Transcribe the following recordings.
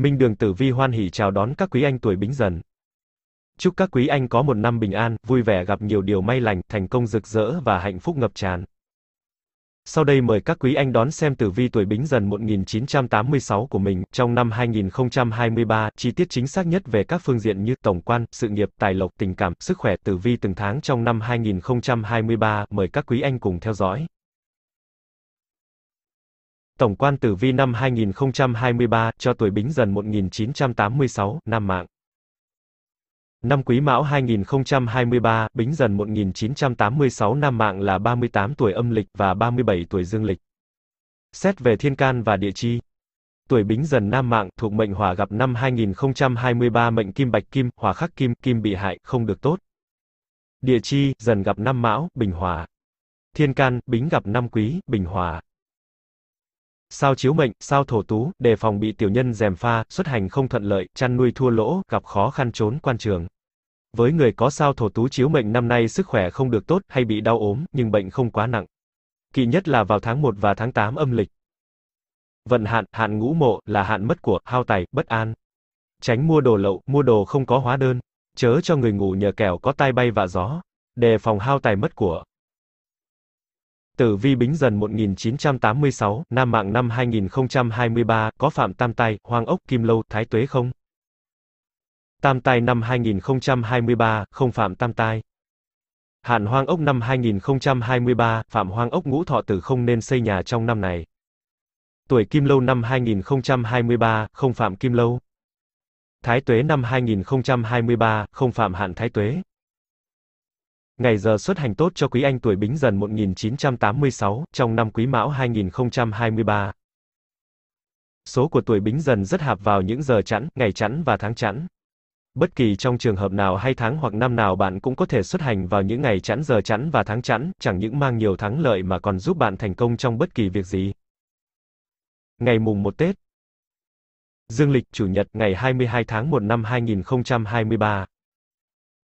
Minh Đường Tử Vi hoan hỉ chào đón các quý anh tuổi Bính Dần. Chúc các quý anh có một năm bình an, vui vẻ gặp nhiều điều may lành, thành công rực rỡ và hạnh phúc ngập tràn. Sau đây mời các quý anh đón xem tử vi tuổi Bính Dần 1986 của mình trong năm 2023, chi tiết chính xác nhất về các phương diện như tổng quan, sự nghiệp, tài lộc, tình cảm, sức khỏe, tử vi từng tháng trong năm 2023, mời các quý anh cùng theo dõi. Tổng quan tử vi năm 2023 cho tuổi Bính Dần 1986, năm mạng. Năm Quý Mão 2023, Bính Dần 1986 năm mạng là 38 tuổi âm lịch và 37 tuổi dương lịch. Xét về thiên can và địa chi, tuổi Bính Dần nam mạng thuộc mệnh Hỏa gặp năm 2023 mệnh Kim Bạch Kim, Hỏa khắc Kim, Kim bị hại, không được tốt. Địa chi, Dần gặp năm Mão, Bình Hỏa. Thiên can, Bính gặp năm Quý, Bình Hỏa. Sao chiếu mệnh, sao thổ tú, đề phòng bị tiểu nhân dèm pha, xuất hành không thuận lợi, chăn nuôi thua lỗ, gặp khó khăn trốn quan trường. Với người có sao thổ tú chiếu mệnh năm nay sức khỏe không được tốt hay bị đau ốm, nhưng bệnh không quá nặng. Kỵ nhất là vào tháng 1 và tháng 8 âm lịch. Vận hạn, hạn ngũ mộ, là hạn mất của, hao tài, bất an. Tránh mua đồ lậu, mua đồ không có hóa đơn. Chớ cho người ngủ nhờ kẻo có tai bay và gió. Đề phòng hao tài mất của. Tử vi Bính Dần 1986, Nam Mạng năm 2023, có Phạm Tam Tai, Hoàng Ốc, Kim Lâu, Thái Tuế không? Tam Tai năm 2023, không Phạm Tam Tai. Hạn Hoang Ốc năm 2023, Phạm Hoang Ốc ngũ thọ tử không nên xây nhà trong năm này. Tuổi Kim Lâu năm 2023, không Phạm Kim Lâu. Thái Tuế năm 2023, không Phạm Hạn Thái Tuế. Ngày giờ xuất hành tốt cho quý anh tuổi Bính Dần 1986 trong năm Quý Mão 2023. Số của tuổi Bính Dần rất hạp vào những giờ chẵn, ngày chẵn và tháng chẵn. Bất kỳ trong trường hợp nào hay tháng hoặc năm nào bạn cũng có thể xuất hành vào những ngày chẵn giờ chẵn và tháng chẵn, chẳng những mang nhiều thắng lợi mà còn giúp bạn thành công trong bất kỳ việc gì. Ngày mùng 1 Tết Dương lịch Chủ nhật ngày 22 tháng 1 năm 2023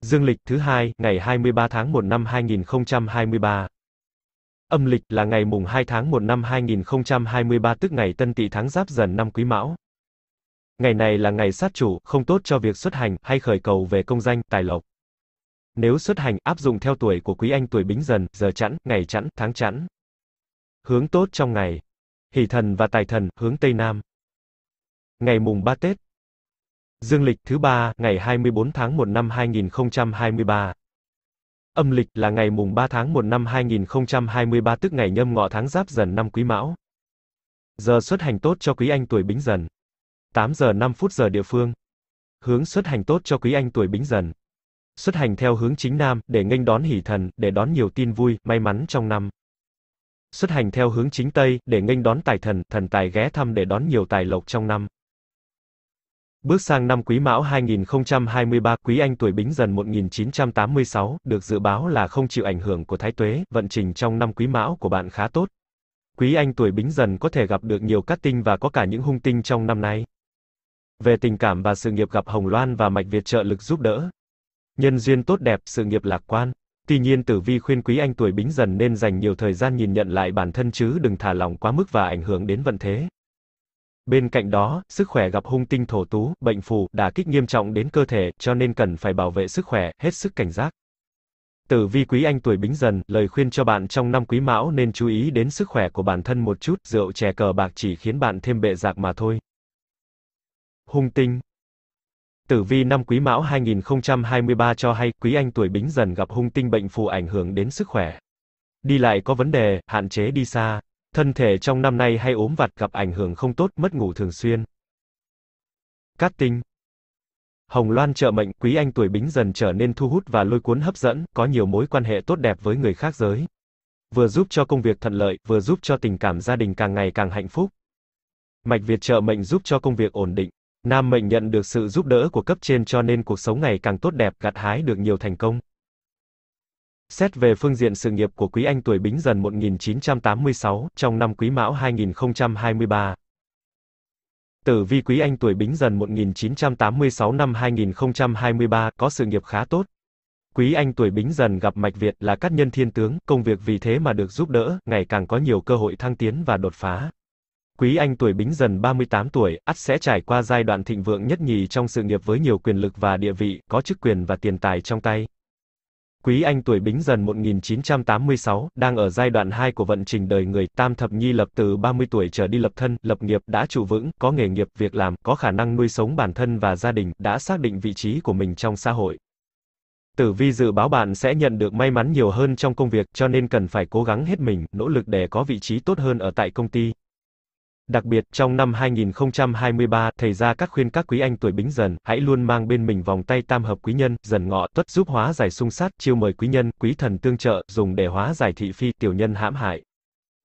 Dương lịch thứ hai, ngày 23 tháng 1 năm 2023. Âm lịch là ngày mùng 2 tháng 1 năm 2023 tức ngày Tân Tỵ tháng Giáp dần năm Quý Mão. Ngày này là ngày sát chủ, không tốt cho việc xuất hành hay khởi cầu về công danh, tài lộc. Nếu xuất hành áp dụng theo tuổi của quý anh tuổi Bính Dần, giờ Chẵn, ngày Chẵn, tháng Chẵn. Hướng tốt trong ngày. Hỷ thần và tài thần, hướng Tây Nam. Ngày mùng 3 Tết, Dương lịch thứ ba, ngày 24 tháng 1 năm 2023. Âm lịch là ngày mùng 3 tháng 1 năm 2023 tức ngày nhâm ngọ tháng giáp dần năm quý mão. Giờ xuất hành tốt cho quý anh tuổi bính dần. 8 giờ 5 phút giờ địa phương. Hướng xuất hành tốt cho quý anh tuổi bính dần. Xuất hành theo hướng chính nam, để nghênh đón hỷ thần, để đón nhiều tin vui, may mắn trong năm. Xuất hành theo hướng chính tây, để nghênh đón tài thần, thần tài ghé thăm để đón nhiều tài lộc trong năm. Bước sang năm Quý Mão 2023, Quý Anh tuổi Bính Dần 1986, được dự báo là không chịu ảnh hưởng của Thái Tuế, vận trình trong năm Quý Mão của bạn khá tốt. Quý Anh tuổi Bính Dần có thể gặp được nhiều cát tinh và có cả những hung tinh trong năm nay. Về tình cảm và sự nghiệp gặp Hồng Loan và Mạch Việt trợ lực giúp đỡ. Nhân duyên tốt đẹp, sự nghiệp lạc quan. Tuy nhiên Tử Vi khuyên Quý Anh tuổi Bính Dần nên dành nhiều thời gian nhìn nhận lại bản thân chứ đừng thả lỏng quá mức và ảnh hưởng đến vận thế. Bên cạnh đó, sức khỏe gặp hung tinh thổ tú, bệnh phù, đả kích nghiêm trọng đến cơ thể, cho nên cần phải bảo vệ sức khỏe, hết sức cảnh giác. Tử vi quý anh tuổi bính dần, lời khuyên cho bạn trong năm quý mão nên chú ý đến sức khỏe của bản thân một chút, rượu chè cờ bạc chỉ khiến bạn thêm bệ giạc mà thôi. Hung tinh Tử vi năm quý mão 2023 cho hay, quý anh tuổi bính dần gặp hung tinh bệnh phù ảnh hưởng đến sức khỏe. Đi lại có vấn đề, hạn chế đi xa, Thân thể trong năm nay hay ốm vặt gặp ảnh hưởng không tốt, mất ngủ thường xuyên. Cát tinh Hồng Loan trợ mệnh, quý anh tuổi bính dần trở nên thu hút và lôi cuốn hấp dẫn, có nhiều mối quan hệ tốt đẹp với người khác giới. Vừa giúp cho công việc thuận lợi, vừa giúp cho tình cảm gia đình càng ngày càng hạnh phúc. Mạch Việt trợ mệnh giúp cho công việc ổn định. Nam mệnh nhận được sự giúp đỡ của cấp trên cho nên cuộc sống ngày càng tốt đẹp, gặt hái được nhiều thành công. Xét về phương diện sự nghiệp của quý anh tuổi Bính Dần 1986, trong năm Quý Mão 2023. Tử vi quý anh tuổi Bính Dần 1986 năm 2023 có sự nghiệp khá tốt. Quý anh tuổi Bính Dần gặp Mạch Việt là cát nhân thiên tướng, công việc vì thế mà được giúp đỡ, ngày càng có nhiều cơ hội thăng tiến và đột phá. Quý anh tuổi Bính Dần 38 tuổi, ắt sẽ trải qua giai đoạn thịnh vượng nhất nhì trong sự nghiệp với nhiều quyền lực và địa vị, có chức quyền và tiền tài trong tay. Quý Anh tuổi Bính Dần 1986, đang ở giai đoạn 2 của vận trình đời người, tam thập nhi lập từ 30 tuổi trở đi lập thân, lập nghiệp, đã trụ vững, có nghề nghiệp, việc làm, có khả năng nuôi sống bản thân và gia đình, đã xác định vị trí của mình trong xã hội. Tử vi dự báo bạn sẽ nhận được may mắn nhiều hơn trong công việc, cho nên cần phải cố gắng hết mình, nỗ lực để có vị trí tốt hơn ở tại công ty. Đặc biệt, trong năm 2023, thầy ra các khuyên các quý anh tuổi bính dần, hãy luôn mang bên mình vòng tay tam hợp quý nhân, dần ngọ, tuất giúp hóa giải xung sát, chiêu mời quý nhân, quý thần tương trợ, dùng để hóa giải thị phi, tiểu nhân hãm hại.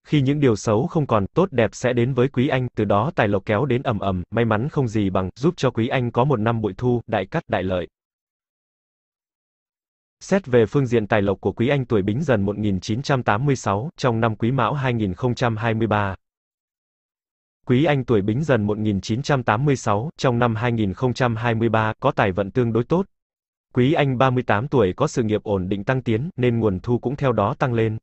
Khi những điều xấu không còn, tốt đẹp sẽ đến với quý anh, từ đó tài lộc kéo đến ầm ầm, may mắn không gì bằng, giúp cho quý anh có một năm bội thu, đại cắt đại lợi. Xét về phương diện tài lộc của quý anh tuổi Bính Dần 1986, trong năm Quý Mão 2023, Quý Anh tuổi Bính Dần 1986, trong năm 2023, có tài vận tương đối tốt. Quý Anh 38 tuổi có sự nghiệp ổn định tăng tiến, nên nguồn thu cũng theo đó tăng lên.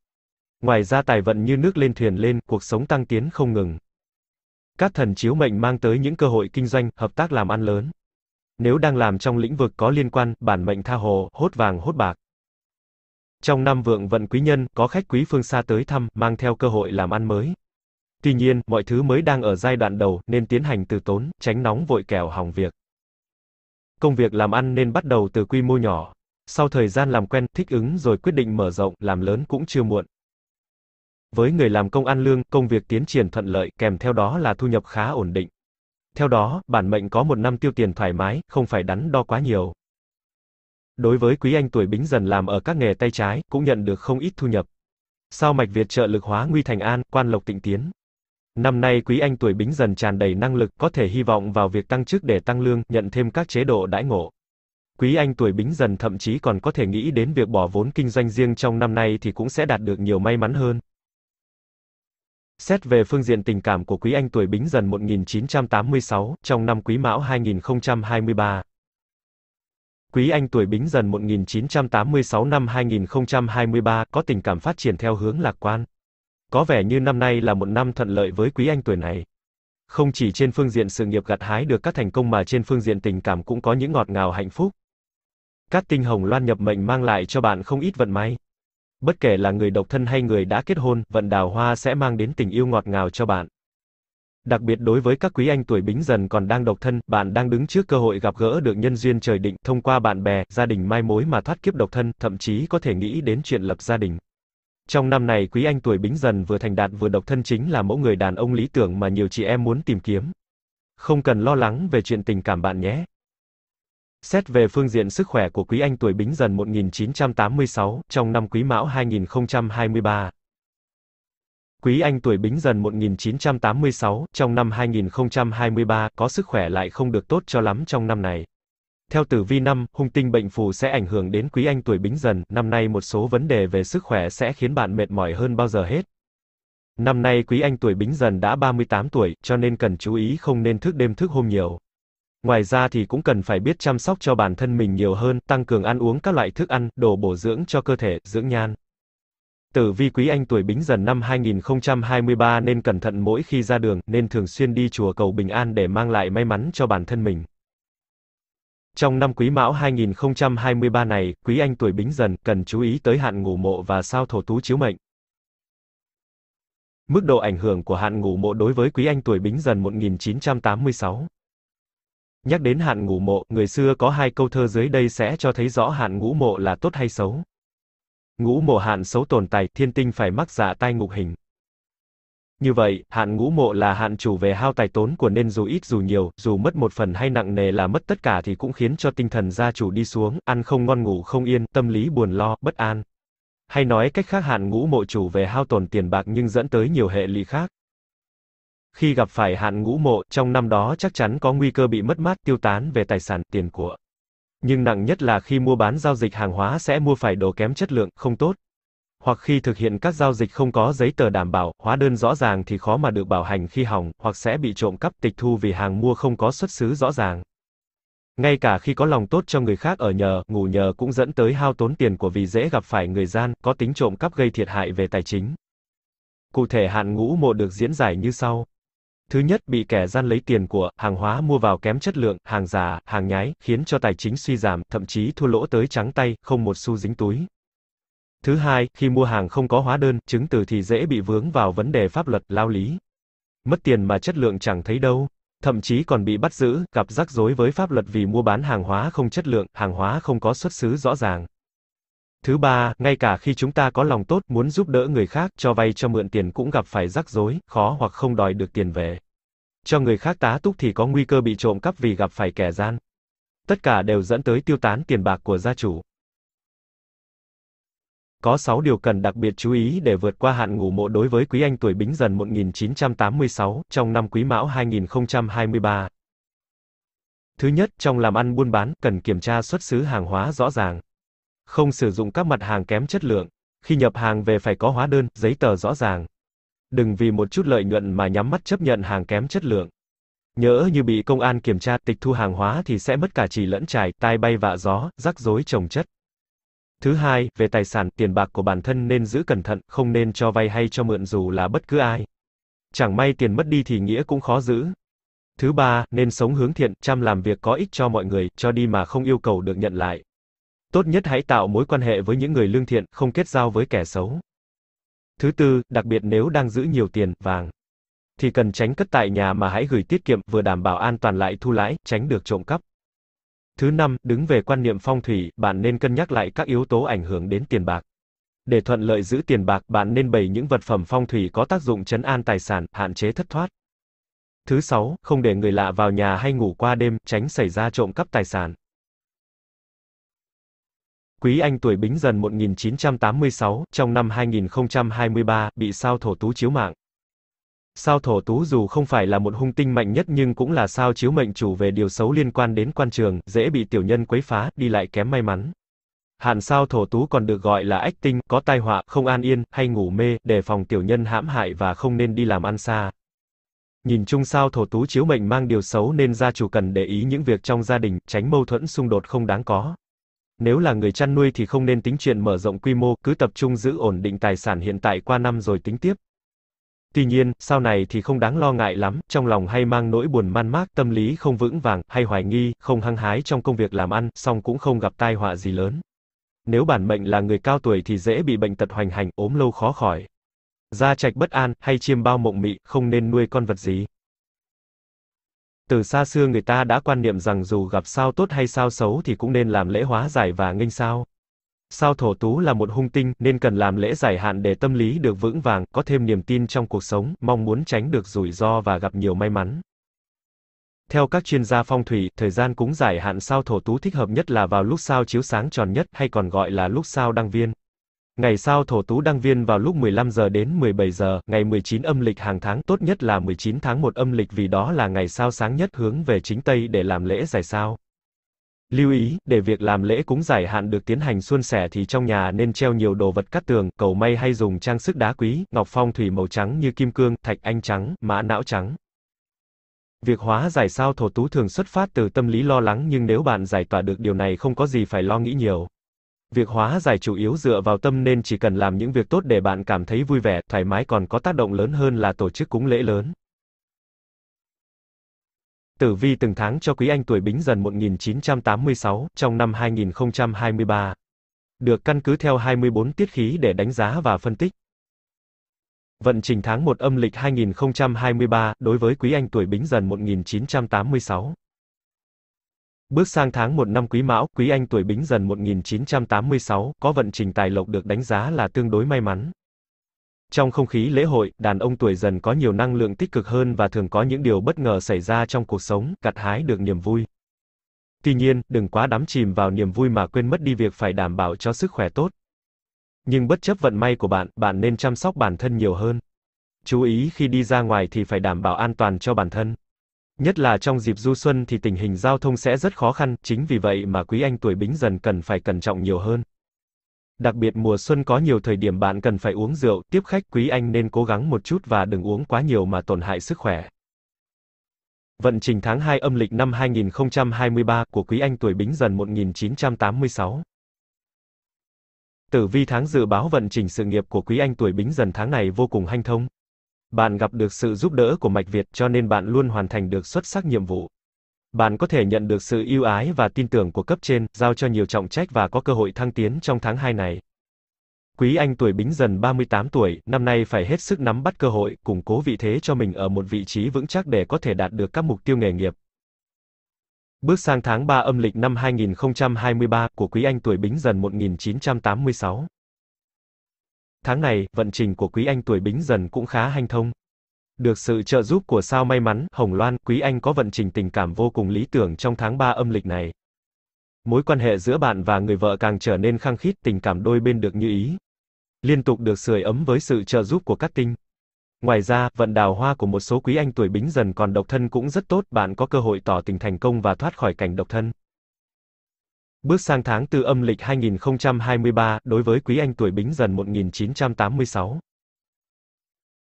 Ngoài ra tài vận như nước lên thuyền lên, cuộc sống tăng tiến không ngừng. Các thần chiếu mệnh mang tới những cơ hội kinh doanh, hợp tác làm ăn lớn. Nếu đang làm trong lĩnh vực có liên quan, bản mệnh tha hồ, hốt vàng hốt bạc. Trong năm vượng vận quý nhân, có khách quý phương xa tới thăm, mang theo cơ hội làm ăn mới. Tuy nhiên, mọi thứ mới đang ở giai đoạn đầu nên tiến hành từ tốn, tránh nóng vội kẻo hỏng việc. Công việc làm ăn nên bắt đầu từ quy mô nhỏ. Sau thời gian làm quen, thích ứng rồi quyết định mở rộng, làm lớn cũng chưa muộn. Với người làm công ăn lương, công việc tiến triển thuận lợi, kèm theo đó là thu nhập khá ổn định. Theo đó, bản mệnh có một năm tiêu tiền thoải mái, không phải đắn đo quá nhiều. Đối với quý anh tuổi bính dần làm ở các nghề tay trái, cũng nhận được không ít thu nhập. Sao mạch Việt trợ lực hóa nguy thành an, quan lộc tịnh tiến. Năm nay quý anh tuổi bính dần tràn đầy năng lực, có thể hy vọng vào việc tăng chức để tăng lương, nhận thêm các chế độ đãi ngộ. Quý anh tuổi bính dần thậm chí còn có thể nghĩ đến việc bỏ vốn kinh doanh riêng trong năm nay thì cũng sẽ đạt được nhiều may mắn hơn. Xét về phương diện tình cảm của quý anh tuổi bính dần 1986, trong năm quý mão 2023. Quý anh tuổi bính dần 1986 năm 2023 có tình cảm phát triển theo hướng lạc quan. Có vẻ như năm nay là một năm thuận lợi với quý anh tuổi này. Không chỉ trên phương diện sự nghiệp gặt hái được các thành công mà trên phương diện tình cảm cũng có những ngọt ngào hạnh phúc. Các tinh hồng loan nhập mệnh mang lại cho bạn không ít vận may. Bất kể là người độc thân hay người đã kết hôn, vận đào hoa sẽ mang đến tình yêu ngọt ngào cho bạn. Đặc biệt đối với các quý anh tuổi bính dần còn đang độc thân, bạn đang đứng trước cơ hội gặp gỡ được nhân duyên trời định thông qua bạn bè, gia đình mai mối mà thoát kiếp độc thân, thậm chí có thể nghĩ đến chuyện lập gia đình. Trong năm này quý anh tuổi bính dần vừa thành đạt vừa độc thân chính là mẫu người đàn ông lý tưởng mà nhiều chị em muốn tìm kiếm. Không cần lo lắng về chuyện tình cảm bạn nhé. Xét về phương diện sức khỏe của quý anh tuổi bính dần 1986 trong năm quý mão 2023. Quý anh tuổi bính dần 1986 trong năm 2023 có sức khỏe lại không được tốt cho lắm trong năm này. Theo tử vi năm, hung tinh bệnh phù sẽ ảnh hưởng đến quý anh tuổi bính dần, năm nay một số vấn đề về sức khỏe sẽ khiến bạn mệt mỏi hơn bao giờ hết. Năm nay quý anh tuổi bính dần đã 38 tuổi, cho nên cần chú ý không nên thức đêm thức hôm nhiều. Ngoài ra thì cũng cần phải biết chăm sóc cho bản thân mình nhiều hơn, tăng cường ăn uống các loại thức ăn, đồ bổ dưỡng cho cơ thể, dưỡng nhan. Tử vi quý anh tuổi bính dần năm 2023 nên cẩn thận mỗi khi ra đường, nên thường xuyên đi chùa cầu bình an để mang lại may mắn cho bản thân mình. Trong năm Quý Mão 2023 này, quý anh tuổi Bính Dần cần chú ý tới hạn ngủ mộ và sao thổ tú chiếu mệnh. Mức độ ảnh hưởng của hạn ngủ mộ đối với quý anh tuổi Bính Dần 1986. Nhắc đến hạn ngủ mộ, người xưa có hai câu thơ dưới đây sẽ cho thấy rõ hạn ngũ mộ là tốt hay xấu. Ngũ mộ hạn xấu tồn tại, thiên tinh phải mắc dạ tai ngục hình. Như vậy, hạn ngũ mộ là hạn chủ về hao tài tốn của nên dù ít dù nhiều, dù mất một phần hay nặng nề là mất tất cả thì cũng khiến cho tinh thần gia chủ đi xuống, ăn không ngon ngủ không yên, tâm lý buồn lo, bất an. Hay nói cách khác hạn ngũ mộ chủ về hao tổn tiền bạc nhưng dẫn tới nhiều hệ lụy khác. Khi gặp phải hạn ngũ mộ, trong năm đó chắc chắn có nguy cơ bị mất mát, tiêu tán về tài sản, tiền của. Nhưng nặng nhất là khi mua bán giao dịch hàng hóa sẽ mua phải đồ kém chất lượng, không tốt, hoặc khi thực hiện các giao dịch không có giấy tờ đảm bảo, hóa đơn rõ ràng thì khó mà được bảo hành khi hỏng, hoặc sẽ bị trộm cắp, tịch thu vì hàng mua không có xuất xứ rõ ràng. Ngay cả khi có lòng tốt cho người khác ở nhờ, ngủ nhờ cũng dẫn tới hao tốn tiền của vì dễ gặp phải người gian, có tính trộm cắp gây thiệt hại về tài chính. Cụ thể hạn ngũ mộ được diễn giải như sau. Thứ nhất, bị kẻ gian lấy tiền của, hàng hóa mua vào kém chất lượng, hàng giả, hàng nhái, khiến cho tài chính suy giảm, thậm chí thua lỗ tới trắng tay, không một xu dính túi. Thứ hai, khi mua hàng không có hóa đơn, chứng từ thì dễ bị vướng vào vấn đề pháp luật, lao lý. Mất tiền mà chất lượng chẳng thấy đâu, thậm chí còn bị bắt giữ, gặp rắc rối với pháp luật vì mua bán hàng hóa không chất lượng, hàng hóa không có xuất xứ rõ ràng. Thứ ba, ngay cả khi chúng ta có lòng tốt muốn giúp đỡ người khác, cho vay cho mượn tiền cũng gặp phải rắc rối, khó hoặc không đòi được tiền về. Cho người khác tá túc thì có nguy cơ bị trộm cắp vì gặp phải kẻ gian. Tất cả đều dẫn tới tiêu tán tiền bạc của gia chủ. Có 6 điều cần đặc biệt chú ý để vượt qua hạn ngủ mộ đối với quý anh tuổi Bính Dần 1986 trong năm Quý Mão 2023. Thứ nhất, trong làm ăn buôn bán, cần kiểm tra xuất xứ hàng hóa rõ ràng. Không sử dụng các mặt hàng kém chất lượng. Khi nhập hàng về phải có hóa đơn, giấy tờ rõ ràng. Đừng vì một chút lợi nhuận mà nhắm mắt chấp nhận hàng kém chất lượng. Nhỡ như bị công an kiểm tra tịch thu hàng hóa thì sẽ mất cả chỉ lẫn trải, tai bay vạ gió, rắc rối trồng chất. Thứ hai, về tài sản, tiền bạc của bản thân nên giữ cẩn thận, không nên cho vay hay cho mượn dù là bất cứ ai. Chẳng may tiền mất đi thì nghĩa cũng khó giữ. Thứ ba, nên sống hướng thiện, chăm làm việc có ích cho mọi người, cho đi mà không yêu cầu được nhận lại. Tốt nhất hãy tạo mối quan hệ với những người lương thiện, không kết giao với kẻ xấu. Thứ tư, đặc biệt nếu đang giữ nhiều tiền, vàng, thì cần tránh cất tại nhà mà hãy gửi tiết kiệm, vừa đảm bảo an toàn lại thu lãi, tránh được trộm cắp. Thứ năm, đứng về quan niệm phong thủy, bạn nên cân nhắc lại các yếu tố ảnh hưởng đến tiền bạc. Để thuận lợi giữ tiền bạc, bạn nên bày những vật phẩm phong thủy có tác dụng trấn an tài sản, hạn chế thất thoát. Thứ sáu, không để người lạ vào nhà hay ngủ qua đêm, tránh xảy ra trộm cắp tài sản. Quý Anh tuổi Bính Dần 1986, trong năm 2023, bị sao thổ tú chiếu mạng sao thổ tú dù không phải là một hung tinh mạnh nhất nhưng cũng là sao chiếu mệnh chủ về điều xấu liên quan đến quan trường, dễ bị tiểu nhân quấy phá, đi lại kém may mắn. Hạn sao thổ tú còn được gọi là ách tinh, có tai họa, không an yên, hay ngủ mê, đề phòng tiểu nhân hãm hại và không nên đi làm ăn xa. Nhìn chung sao thổ tú chiếu mệnh mang điều xấu nên gia chủ cần để ý những việc trong gia đình, tránh mâu thuẫn xung đột không đáng có. Nếu là người chăn nuôi thì không nên tính chuyện mở rộng quy mô, cứ tập trung giữ ổn định tài sản hiện tại qua năm rồi tính tiếp. Tuy nhiên, sau này thì không đáng lo ngại lắm, trong lòng hay mang nỗi buồn man mác, tâm lý không vững vàng, hay hoài nghi, không hăng hái trong công việc làm ăn, song cũng không gặp tai họa gì lớn. Nếu bản mệnh là người cao tuổi thì dễ bị bệnh tật hoành hành, ốm lâu khó khỏi. Gia trạch bất an, hay chiêm bao mộng mị, không nên nuôi con vật gì. Từ xa xưa người ta đã quan niệm rằng dù gặp sao tốt hay sao xấu thì cũng nên làm lễ hóa giải và nghênh sao. Sao thổ tú là một hung tinh, nên cần làm lễ giải hạn để tâm lý được vững vàng, có thêm niềm tin trong cuộc sống, mong muốn tránh được rủi ro và gặp nhiều may mắn. Theo các chuyên gia phong thủy, thời gian cúng giải hạn sao thổ tú thích hợp nhất là vào lúc sao chiếu sáng tròn nhất hay còn gọi là lúc sao đăng viên. Ngày sao thổ tú đăng viên vào lúc 15 giờ đến 17 giờ, ngày 19 âm lịch hàng tháng tốt nhất là 19 tháng 1 âm lịch vì đó là ngày sao sáng nhất hướng về chính Tây để làm lễ giải sao. Lưu ý, để việc làm lễ cúng giải hạn được tiến hành suôn sẻ thì trong nhà nên treo nhiều đồ vật cắt tường, cầu may hay dùng trang sức đá quý, ngọc phong thủy màu trắng như kim cương, thạch anh trắng, mã não trắng. Việc hóa giải sao thổ tú thường xuất phát từ tâm lý lo lắng nhưng nếu bạn giải tỏa được điều này không có gì phải lo nghĩ nhiều. Việc hóa giải chủ yếu dựa vào tâm nên chỉ cần làm những việc tốt để bạn cảm thấy vui vẻ, thoải mái còn có tác động lớn hơn là tổ chức cúng lễ lớn. Tử Vi từng tháng cho quý anh tuổi Bính Dần 1986 trong năm 2023. Được căn cứ theo 24 tiết khí để đánh giá và phân tích. Vận trình tháng 1 âm lịch 2023 đối với quý anh tuổi Bính Dần 1986. Bước sang tháng 1 năm Quý Mão, quý anh tuổi Bính Dần 1986 có vận trình tài lộc được đánh giá là tương đối may mắn. Trong không khí lễ hội, đàn ông tuổi dần có nhiều năng lượng tích cực hơn và thường có những điều bất ngờ xảy ra trong cuộc sống, gặt hái được niềm vui. Tuy nhiên, đừng quá đắm chìm vào niềm vui mà quên mất đi việc phải đảm bảo cho sức khỏe tốt. Nhưng bất chấp vận may của bạn, bạn nên chăm sóc bản thân nhiều hơn. Chú ý khi đi ra ngoài thì phải đảm bảo an toàn cho bản thân. Nhất là trong dịp du xuân thì tình hình giao thông sẽ rất khó khăn, chính vì vậy mà quý anh tuổi bính dần cần phải cẩn trọng nhiều hơn. Đặc biệt mùa xuân có nhiều thời điểm bạn cần phải uống rượu, tiếp khách quý anh nên cố gắng một chút và đừng uống quá nhiều mà tổn hại sức khỏe. Vận trình tháng 2 âm lịch năm 2023 của quý anh tuổi Bính Dần 1986. Tử vi tháng dự báo vận trình sự nghiệp của quý anh tuổi Bính Dần tháng này vô cùng hanh thông. Bạn gặp được sự giúp đỡ của Mạch Việt cho nên bạn luôn hoàn thành được xuất sắc nhiệm vụ bạn có thể nhận được sự yêu ái và tin tưởng của cấp trên, giao cho nhiều trọng trách và có cơ hội thăng tiến trong tháng 2 này. Quý Anh tuổi Bính Dần 38 tuổi, năm nay phải hết sức nắm bắt cơ hội, củng cố vị thế cho mình ở một vị trí vững chắc để có thể đạt được các mục tiêu nghề nghiệp. Bước sang tháng 3 âm lịch năm 2023 của Quý Anh tuổi Bính Dần 1986. Tháng này, vận trình của Quý Anh tuổi Bính Dần cũng khá hanh thông. Được sự trợ giúp của sao may mắn, Hồng Loan, Quý Anh có vận trình tình cảm vô cùng lý tưởng trong tháng 3 âm lịch này. Mối quan hệ giữa bạn và người vợ càng trở nên khăng khít, tình cảm đôi bên được như ý. Liên tục được sưởi ấm với sự trợ giúp của các tinh. Ngoài ra, vận đào hoa của một số quý anh tuổi bính dần còn độc thân cũng rất tốt, bạn có cơ hội tỏ tình thành công và thoát khỏi cảnh độc thân. Bước sang tháng tư âm lịch 2023, đối với quý anh tuổi bính dần 1986.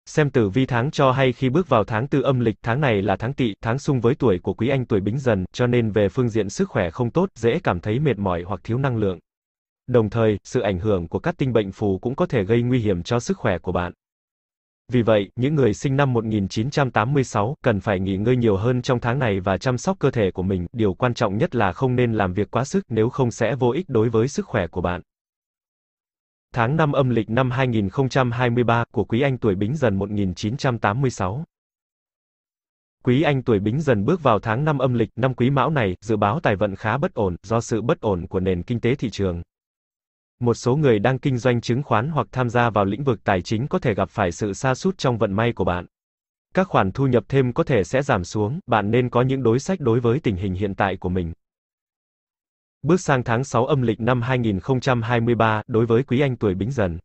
Xem tử vi tháng cho hay khi bước vào tháng tư âm lịch, tháng này là tháng tỵ, tháng xung với tuổi của quý anh tuổi bính dần, cho nên về phương diện sức khỏe không tốt, dễ cảm thấy mệt mỏi hoặc thiếu năng lượng. Đồng thời, sự ảnh hưởng của các tinh bệnh phù cũng có thể gây nguy hiểm cho sức khỏe của bạn. Vì vậy, những người sinh năm 1986 cần phải nghỉ ngơi nhiều hơn trong tháng này và chăm sóc cơ thể của mình, điều quan trọng nhất là không nên làm việc quá sức nếu không sẽ vô ích đối với sức khỏe của bạn tháng 5 âm lịch năm 2023 của quý anh tuổi Bính Dần 1986. Quý anh tuổi Bính Dần bước vào tháng 5 âm lịch năm Quý Mão này, dự báo tài vận khá bất ổn do sự bất ổn của nền kinh tế thị trường. Một số người đang kinh doanh chứng khoán hoặc tham gia vào lĩnh vực tài chính có thể gặp phải sự sa sút trong vận may của bạn. Các khoản thu nhập thêm có thể sẽ giảm xuống, bạn nên có những đối sách đối với tình hình hiện tại của mình. Bước sang tháng 6 âm lịch năm 2023 đối với quý anh tuổi Bính Dần.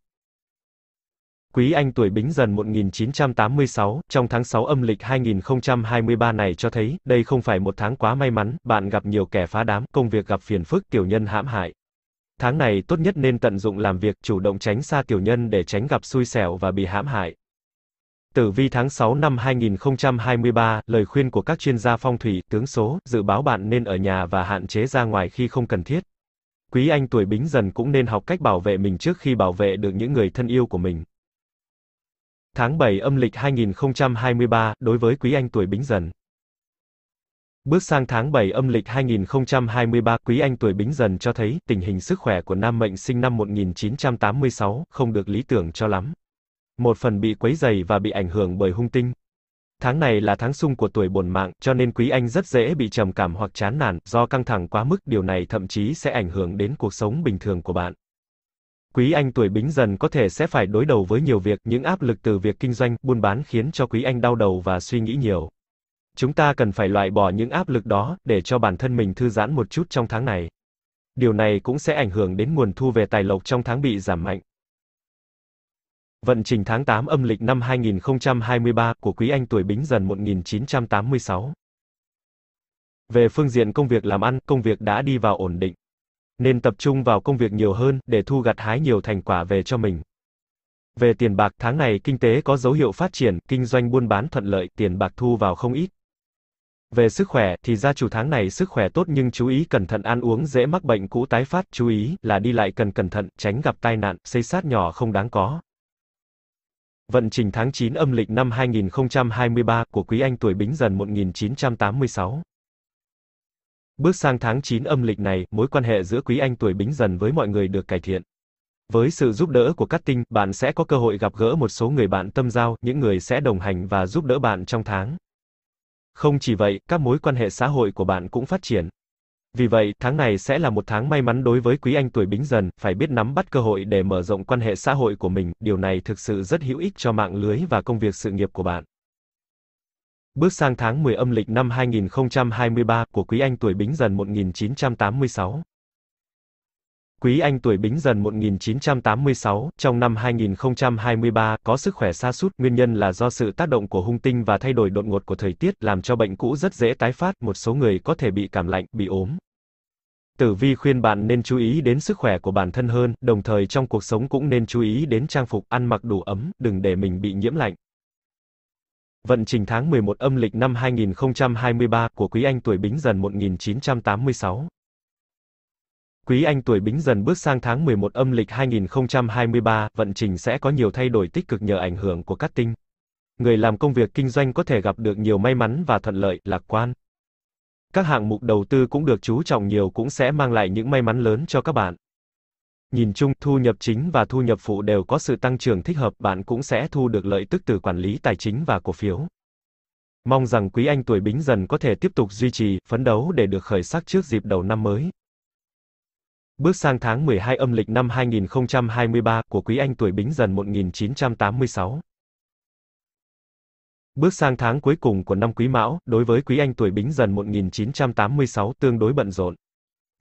Quý anh tuổi Bính Dần 1986, trong tháng 6 âm lịch 2023 này cho thấy, đây không phải một tháng quá may mắn, bạn gặp nhiều kẻ phá đám, công việc gặp phiền phức, tiểu nhân hãm hại. Tháng này tốt nhất nên tận dụng làm việc, chủ động tránh xa tiểu nhân để tránh gặp xui xẻo và bị hãm hại. Tử vi tháng 6 năm 2023, lời khuyên của các chuyên gia phong thủy, tướng số, dự báo bạn nên ở nhà và hạn chế ra ngoài khi không cần thiết. Quý anh tuổi bính dần cũng nên học cách bảo vệ mình trước khi bảo vệ được những người thân yêu của mình. Tháng 7 âm lịch 2023, đối với quý anh tuổi bính dần. Bước sang tháng 7 âm lịch 2023, quý anh tuổi bính dần cho thấy tình hình sức khỏe của nam mệnh sinh năm 1986 không được lý tưởng cho lắm một phần bị quấy dày và bị ảnh hưởng bởi hung tinh. Tháng này là tháng sung của tuổi bổn mạng, cho nên quý anh rất dễ bị trầm cảm hoặc chán nản, do căng thẳng quá mức, điều này thậm chí sẽ ảnh hưởng đến cuộc sống bình thường của bạn. Quý anh tuổi bính dần có thể sẽ phải đối đầu với nhiều việc, những áp lực từ việc kinh doanh, buôn bán khiến cho quý anh đau đầu và suy nghĩ nhiều. Chúng ta cần phải loại bỏ những áp lực đó, để cho bản thân mình thư giãn một chút trong tháng này. Điều này cũng sẽ ảnh hưởng đến nguồn thu về tài lộc trong tháng bị giảm mạnh. Vận trình tháng 8 âm lịch năm 2023 của Quý Anh tuổi Bính Dần 1986. Về phương diện công việc làm ăn, công việc đã đi vào ổn định. Nên tập trung vào công việc nhiều hơn để thu gặt hái nhiều thành quả về cho mình. Về tiền bạc, tháng này kinh tế có dấu hiệu phát triển, kinh doanh buôn bán thuận lợi, tiền bạc thu vào không ít. Về sức khỏe thì gia chủ tháng này sức khỏe tốt nhưng chú ý cẩn thận ăn uống dễ mắc bệnh cũ tái phát, chú ý là đi lại cần cẩn thận, tránh gặp tai nạn, xây sát nhỏ không đáng có. Vận trình tháng 9 âm lịch năm 2023 của quý anh tuổi Bính Dần 1986. Bước sang tháng 9 âm lịch này, mối quan hệ giữa quý anh tuổi Bính Dần với mọi người được cải thiện. Với sự giúp đỡ của các tinh, bạn sẽ có cơ hội gặp gỡ một số người bạn tâm giao, những người sẽ đồng hành và giúp đỡ bạn trong tháng. Không chỉ vậy, các mối quan hệ xã hội của bạn cũng phát triển. Vì vậy, tháng này sẽ là một tháng may mắn đối với quý anh tuổi Bính Dần, phải biết nắm bắt cơ hội để mở rộng quan hệ xã hội của mình, điều này thực sự rất hữu ích cho mạng lưới và công việc sự nghiệp của bạn. Bước sang tháng 10 âm lịch năm 2023 của quý anh tuổi Bính Dần 1986. Quý anh tuổi Bính Dần 1986, trong năm 2023, có sức khỏe sa sút, nguyên nhân là do sự tác động của hung tinh và thay đổi đột ngột của thời tiết, làm cho bệnh cũ rất dễ tái phát, một số người có thể bị cảm lạnh, bị ốm, Tử vi khuyên bạn nên chú ý đến sức khỏe của bản thân hơn, đồng thời trong cuộc sống cũng nên chú ý đến trang phục, ăn mặc đủ ấm, đừng để mình bị nhiễm lạnh. Vận trình tháng 11 âm lịch năm 2023 của quý anh tuổi Bính Dần 1986. Quý anh tuổi Bính Dần bước sang tháng 11 âm lịch 2023, vận trình sẽ có nhiều thay đổi tích cực nhờ ảnh hưởng của các tinh. Người làm công việc kinh doanh có thể gặp được nhiều may mắn và thuận lợi, lạc quan các hạng mục đầu tư cũng được chú trọng nhiều cũng sẽ mang lại những may mắn lớn cho các bạn. Nhìn chung, thu nhập chính và thu nhập phụ đều có sự tăng trưởng thích hợp, bạn cũng sẽ thu được lợi tức từ quản lý tài chính và cổ phiếu. Mong rằng quý anh tuổi Bính Dần có thể tiếp tục duy trì, phấn đấu để được khởi sắc trước dịp đầu năm mới. Bước sang tháng 12 âm lịch năm 2023 của quý anh tuổi Bính Dần 1986. Bước sang tháng cuối cùng của năm Quý Mão, đối với Quý Anh tuổi Bính Dần 1986 tương đối bận rộn.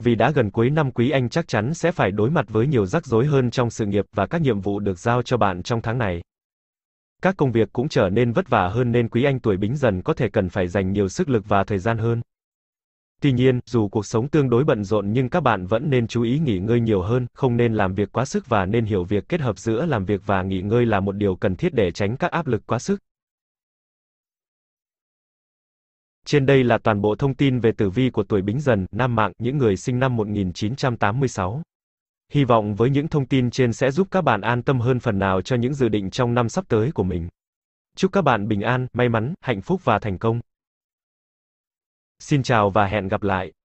Vì đã gần cuối năm Quý Anh chắc chắn sẽ phải đối mặt với nhiều rắc rối hơn trong sự nghiệp và các nhiệm vụ được giao cho bạn trong tháng này. Các công việc cũng trở nên vất vả hơn nên Quý Anh tuổi Bính Dần có thể cần phải dành nhiều sức lực và thời gian hơn. Tuy nhiên, dù cuộc sống tương đối bận rộn nhưng các bạn vẫn nên chú ý nghỉ ngơi nhiều hơn, không nên làm việc quá sức và nên hiểu việc kết hợp giữa làm việc và nghỉ ngơi là một điều cần thiết để tránh các áp lực quá sức. Trên đây là toàn bộ thông tin về tử vi của tuổi Bính Dần, Nam Mạng, những người sinh năm 1986. Hy vọng với những thông tin trên sẽ giúp các bạn an tâm hơn phần nào cho những dự định trong năm sắp tới của mình. Chúc các bạn bình an, may mắn, hạnh phúc và thành công. Xin chào và hẹn gặp lại.